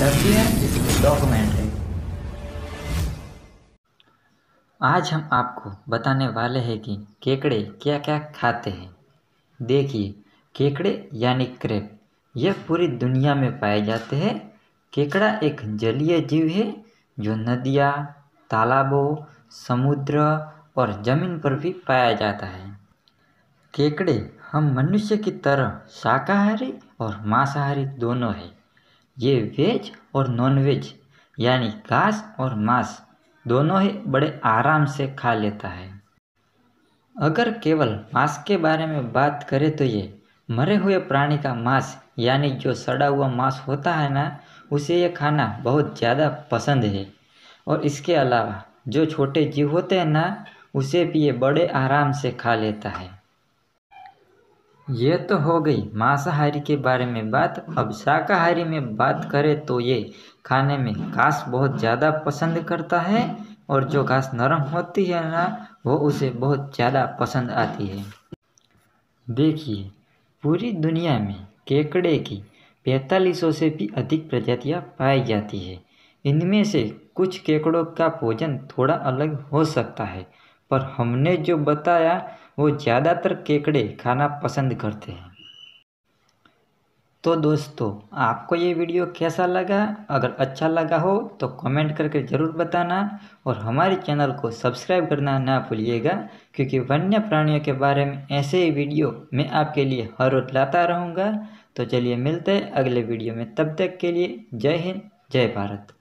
document है आज हम आपको बताने वाले हैं कि केकड़े क्या क्या खाते हैं देखिए केकड़े यानी क्रेप यह पूरी दुनिया में पाए जाते हैं केकड़ा एक जलीय जीव है जो नदियाँ तालाबों समुद्र और ज़मीन पर भी पाया जाता है केकड़े हम मनुष्य की तरह शाकाहारी और मांसाहारी दोनों हैं ये वेज और नॉन वेज यानी घास और मांस दोनों ही बड़े आराम से खा लेता है अगर केवल मांस के बारे में बात करें तो ये मरे हुए प्राणी का मांस यानी जो सड़ा हुआ मांस होता है ना उसे ये खाना बहुत ज़्यादा पसंद है और इसके अलावा जो छोटे जीव होते हैं ना उसे भी ये बड़े आराम से खा लेता है ये तो हो गई मांसाहारी के बारे में बात अब शाकाहारी में बात करें तो ये खाने में घास बहुत ज़्यादा पसंद करता है और जो घास नरम होती है ना वो उसे बहुत ज़्यादा पसंद आती है देखिए पूरी दुनिया में केकड़े की पैंतालीसों से भी अधिक प्रजातियां पाई जाती है इनमें से कुछ केकड़ों का भोजन थोड़ा अलग हो सकता है पर हमने जो बताया वो ज़्यादातर केकड़े खाना पसंद करते हैं तो दोस्तों आपको ये वीडियो कैसा लगा अगर अच्छा लगा हो तो कमेंट करके ज़रूर बताना और हमारे चैनल को सब्सक्राइब करना ना भूलिएगा क्योंकि वन्य प्राणियों के बारे में ऐसे ही वीडियो मैं आपके लिए हर रोज़ लाता रहूँगा तो चलिए मिलते हैं अगले वीडियो में तब तक के लिए जय हिंद जय भारत